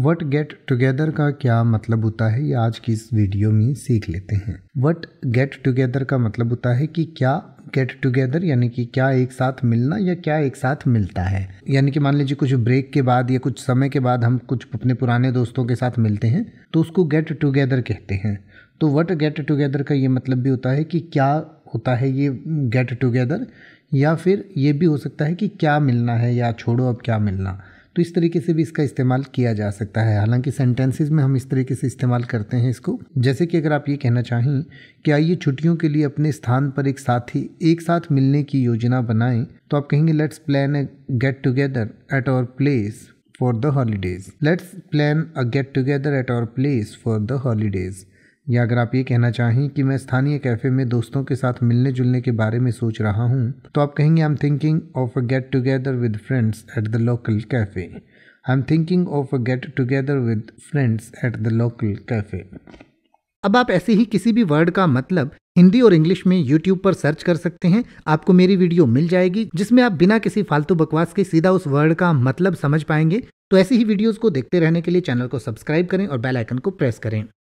what get together का क्या मतलब होता है ये आज की इस वीडियो में सीख लेते हैं वट गेट टुगेदर का मतलब होता है कि क्या गेट टुगेदर यानी कि क्या एक साथ मिलना या क्या एक साथ मिलता है यानी कि मान लीजिए कुछ ब्रेक के बाद या कुछ समय के बाद हम कुछ अपने पुराने दोस्तों के साथ मिलते हैं तो उसको गेट टुगेदर कहते हैं तो वट गेट टुगेदर का ये मतलब भी होता है कि क्या होता है ये गेट टुगेदर या फिर ये भी हो सकता है कि क्या मिलना है या छोड़ो अब क्या मिलना तो इस तरीके से भी इसका इस्तेमाल किया जा सकता है हालांकि सेंटेंसेज में हम इस तरीके से इस्तेमाल करते हैं इसको जैसे कि अगर आप ये कहना चाहें कि आइए छुट्टियों के लिए अपने स्थान पर एक साथी एक साथ मिलने की योजना बनाएं तो आप कहेंगे let's plan a get together at our place for the holidays let's plan a get together at our place for the holidays या अगर आप ये कहना चाहें कि मैं स्थानीय कैफ़े में दोस्तों के साथ मिलने जुलने के बारे में सोच रहा हूँ तो आप कहेंगे I am thinking of a get together with friends at the local cafe I am thinking of a get together with friends at the local cafe अब आप ऐसे ही किसी भी वर्ड का मतलब हिंदी और इंग्लिश में यूट्यूब पर सर्च कर सकते हैं आपको मेरी वीडियो मिल जाएगी जिसमें आप बिना किसी फालतू बकवास के सीधा उस वर्ड का मतलब समझ पाएंगे तो ऐसी ही वीडियोस को देखते रहने के लिए चैनल को सब्सक्राइब करें और बेल आइकन को प्रेस करें